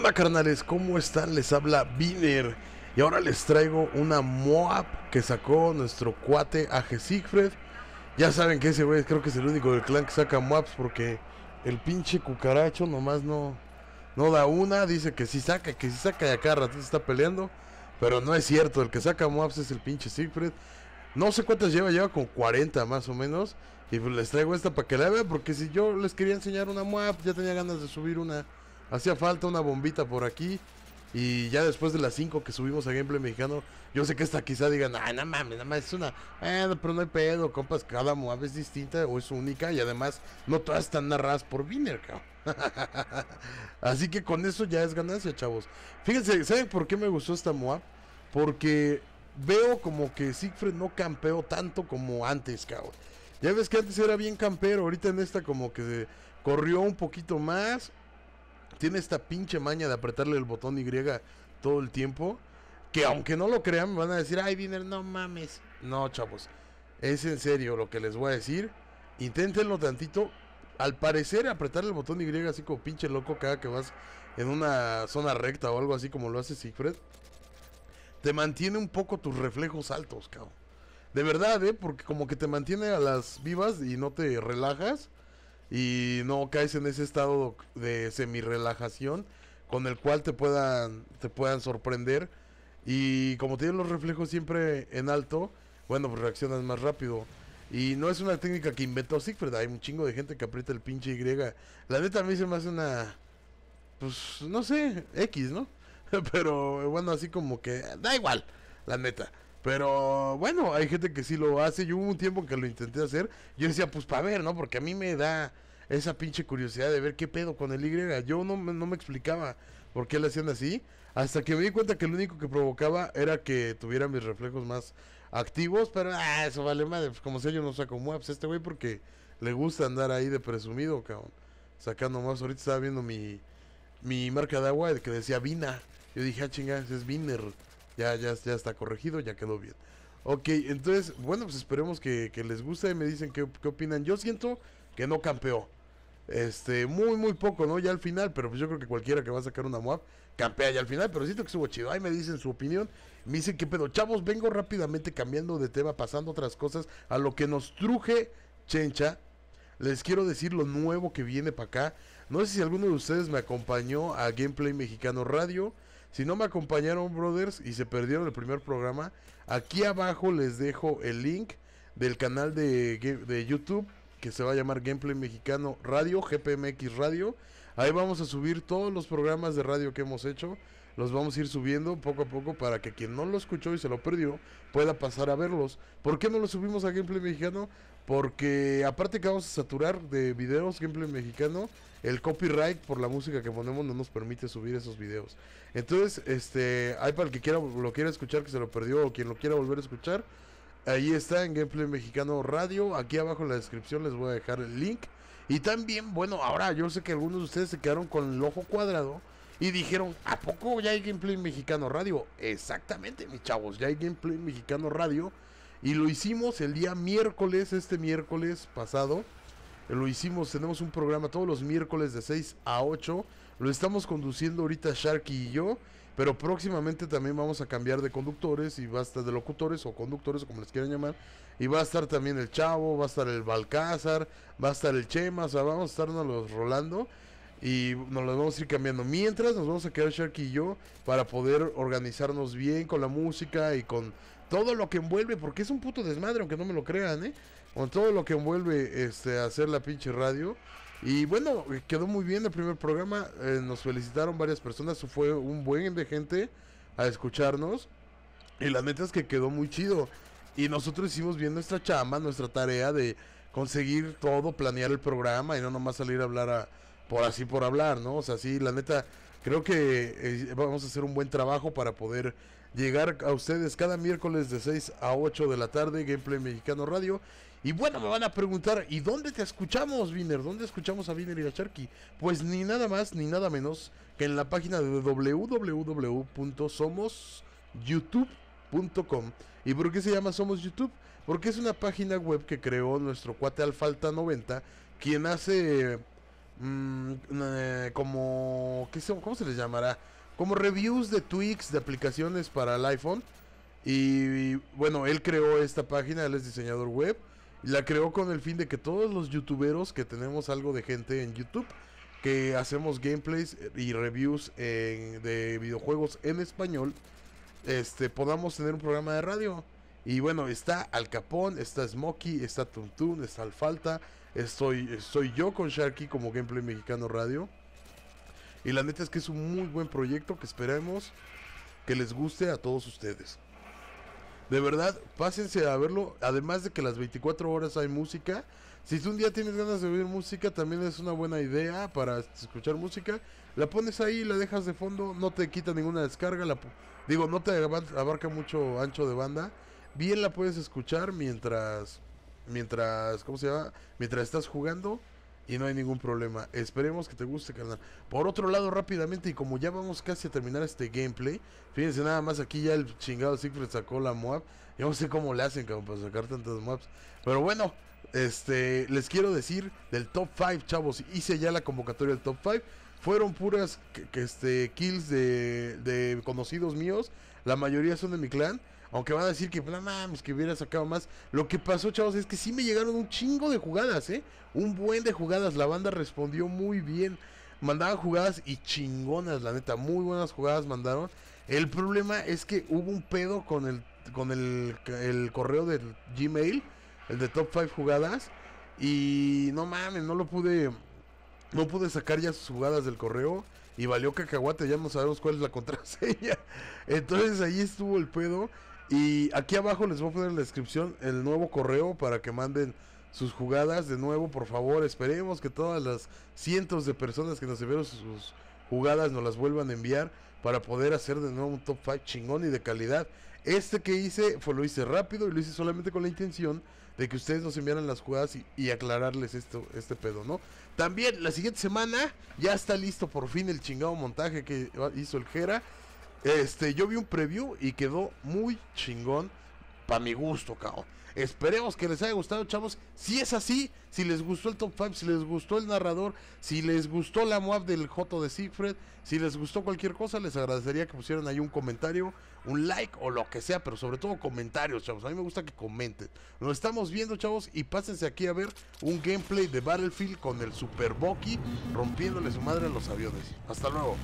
Hola carnales? ¿Cómo están? Les habla Biner. Y ahora les traigo una Moab que sacó nuestro cuate AG Siegfried. Ya saben que ese güey creo que es el único del clan que saca Moabs porque el pinche cucaracho nomás no, no da una. Dice que si sí saca, que si sí saca y acá ratito está peleando. Pero no es cierto, el que saca Moabs es el pinche Siegfried. No sé cuántas lleva, lleva con 40 más o menos. Y pues les traigo esta para que la vean porque si yo les quería enseñar una Moab ya tenía ganas de subir una Hacía falta una bombita por aquí. Y ya después de las 5 que subimos a Gameplay Mexicano, yo sé que esta quizá digan, ah, no mames, nada más es una, pero no hay pedo, compas, cada MOAB es distinta o es única y además no todas están narradas por Viner, cabrón. Así que con eso ya es ganancia, chavos. Fíjense, ¿saben por qué me gustó esta MOAB? Porque veo como que Siegfried no campeó tanto como antes, cabrón. Ya ves que antes era bien campero, ahorita en esta como que corrió un poquito más, tiene esta pinche maña de apretarle el botón Y todo el tiempo. Que aunque no lo crean, me van a decir, ay, dinero no mames. No, chavos. Es en serio lo que les voy a decir. Inténtenlo tantito. Al parecer, apretar el botón Y así como pinche loco cada que vas en una zona recta o algo así como lo hace Siegfried, te mantiene un poco tus reflejos altos, cabrón. De verdad, ¿eh? Porque como que te mantiene a las vivas y no te relajas y no caes en ese estado de semi relajación con el cual te puedan, te puedan sorprender. Y como tienes los reflejos siempre en alto, bueno, pues reaccionas más rápido. Y no es una técnica que inventó Siegfried, hay un chingo de gente que aprieta el pinche Y. La neta a mí se me hace una. Pues no sé, X, ¿no? Pero bueno, así como que. Da igual, la neta. Pero bueno, hay gente que sí lo hace. Yo hubo un tiempo que lo intenté hacer. Yo decía, pues para ver, ¿no? Porque a mí me da esa pinche curiosidad de ver qué pedo con el Y. Yo no, no me explicaba por qué le hacían así. Hasta que me di cuenta que lo único que provocaba era que tuviera mis reflejos más activos. Pero ah, eso vale madre. Pues, como sea, yo no saco a este güey porque le gusta andar ahí de presumido, cabrón. Sacando más. Ahorita estaba viendo mi, mi marca de agua que decía Vina. Yo dije, ah, chingas, es Viner. Ya, ya, ya está corregido, ya quedó bien. Ok, entonces, bueno, pues esperemos que, les guste. y Me dicen qué, opinan. Yo siento que no campeó. Este, muy, muy poco, ¿no? Ya al final, pero pues yo creo que cualquiera que va a sacar una MOAB campea ya al final, pero siento que estuvo chido. Ahí me dicen su opinión. Me dicen que pedo, chavos, vengo rápidamente cambiando de tema, pasando otras cosas a lo que nos truje Chencha. Les quiero decir lo nuevo que viene para acá. No sé si alguno de ustedes me acompañó a Gameplay Mexicano Radio. Si no me acompañaron, brothers, y se perdieron el primer programa, aquí abajo les dejo el link del canal de, YouTube que se va a llamar Gameplay Mexicano Radio, GPMX Radio. Ahí vamos a subir todos los programas de radio que hemos hecho los vamos a ir subiendo poco a poco para que quien no lo escuchó y se lo perdió pueda pasar a verlos. ¿Por qué no los subimos a Gameplay Mexicano? Porque aparte que vamos a saturar de videos Gameplay Mexicano, el copyright por la música que ponemos no nos permite subir esos videos. Entonces, este, hay para el que quiera, lo quiera escuchar que se lo perdió o quien lo quiera volver a escuchar. Ahí está en Gameplay Mexicano Radio. Aquí abajo en la descripción les voy a dejar el link. Y también, bueno, ahora yo sé que algunos de ustedes se quedaron con el ojo cuadrado y dijeron, ¿a poco ya hay gameplay Mexicano Radio? Exactamente, mis chavos, ya hay gameplay Mexicano Radio. Y lo hicimos el día miércoles, este miércoles pasado. Lo hicimos, tenemos un programa todos los miércoles de 6 a 8. Lo estamos conduciendo ahorita Sharky y yo. Pero próximamente también vamos a cambiar de conductores y va a estar de locutores o conductores, como les quieran llamar. Y va a estar también el Chavo, va a estar el Balcázar, va a estar el Chema, o sea, vamos a estarnos los rolando. Y nos lo vamos a ir cambiando. Mientras nos vamos a quedar Sharky y yo para poder organizarnos bien con la música y con todo lo que envuelve, porque es un puto desmadre, aunque no me lo crean, ¿eh? Con todo lo que envuelve este, hacer la pinche radio. Y bueno, quedó muy bien el primer programa. Eh, nos felicitaron varias personas. Fue un buen de gente a escucharnos. Y la neta es que quedó muy chido. Y nosotros hicimos bien nuestra chamba, nuestra tarea de conseguir todo, planear el programa y no nomás salir a hablar a por así por hablar, ¿no? O sea, sí, la neta, creo que eh, vamos a hacer un buen trabajo para poder llegar a ustedes cada miércoles de 6 a 8 de la tarde, Gameplay Mexicano Radio. Y bueno, me van a preguntar, ¿y dónde te escuchamos, Viner? ¿Dónde escuchamos a Viner y a Charky? Pues ni nada más ni nada menos que en la página de www.somosyoutube.com. ¿Y por qué se llama Somos YouTube? Porque es una página web que creó nuestro cuate Alfalta90, quien hace mmm, como, ¿qué se, ¿cómo se les llamará? Como reviews de tweaks de aplicaciones para el iPhone. Y, bueno, él creó esta página, él es diseñador web. Y la creó con el fin de que todos los youtuberos que tenemos algo de gente en YouTube, que hacemos gameplays y reviews de videojuegos en español, este, podamos tener un programa de radio. Y bueno, está Al Capón, está Smokey, está Tuntun, está Alfalta. Estoy, estoy yo con Sharky como Gameplay Mexicano Radio. Y la neta es que es un muy buen proyecto que esperemos que les guste a todos ustedes. De verdad, pásense a verlo. Además de que las 24 horas hay música. Si tú un día tienes ganas de oír música, también es una buena idea para escuchar música. La pones ahí, la dejas de fondo, no te quita ninguna descarga. La, digo, no te abarca mucho ancho de banda bien la puedes escuchar mientras, mientras, ¿cómo se llama? Mientras estás jugando y no hay ningún problema. Esperemos que te guste, carnal. Por otro lado, rápidamente, y como ya vamos casi a terminar este gameplay, fíjense nada más, aquí ya el chingado Siegfried sacó la Moab. Yo no sé cómo le hacen, para sacar tantas maps Pero bueno, este, les quiero decir del top 5, chavos. Hice ya la convocatoria del top 5. Fueron puras este, kills de, de conocidos míos. La mayoría son de mi clan. Aunque van a decir que, no mames, que hubiera sacado más. Lo que pasó, chavos, es que sí me llegaron un chingo de jugadas, ¿eh? Un buen de jugadas. La banda respondió muy bien. Mandaban jugadas y chingonas, la neta. Muy buenas jugadas mandaron. El problema es que hubo un pedo con el, con el, el correo del Gmail, el de Top 5 Jugadas. Y no mames, no lo pude. No pude sacar ya sus jugadas del correo. Y valió cacahuate, ya no sabemos cuál es la contraseña. Entonces ahí estuvo el pedo. Y aquí abajo les voy a poner en la descripción el nuevo correo para que manden sus jugadas. De nuevo, por favor, esperemos que todas las cientos de personas que nos enviaron sus jugadas nos las vuelvan a enviar para poder hacer de nuevo un top 5 chingón y de calidad. Este que hice fue lo hice rápido y lo hice solamente con la intención de que ustedes nos enviaran las jugadas y, aclararles esto, este pedo, ¿no? También la siguiente semana ya está listo por fin el chingado montaje que hizo el Jera. Este, yo vi un preview y quedó muy chingón para mi gusto, cabrón. Esperemos que les haya gustado, chavos. Si es así, si les gustó el top 5, si les gustó el narrador, si les gustó la MOAB del Joto de Siegfried, si les gustó cualquier cosa, les agradecería que pusieran ahí un comentario, un like o lo que sea, pero sobre todo comentarios, chavos. A mí me gusta que comenten. Nos estamos viendo, chavos, y pásense aquí a ver un gameplay de Battlefield con el Super Bucky rompiéndole su madre a los aviones. Hasta luego.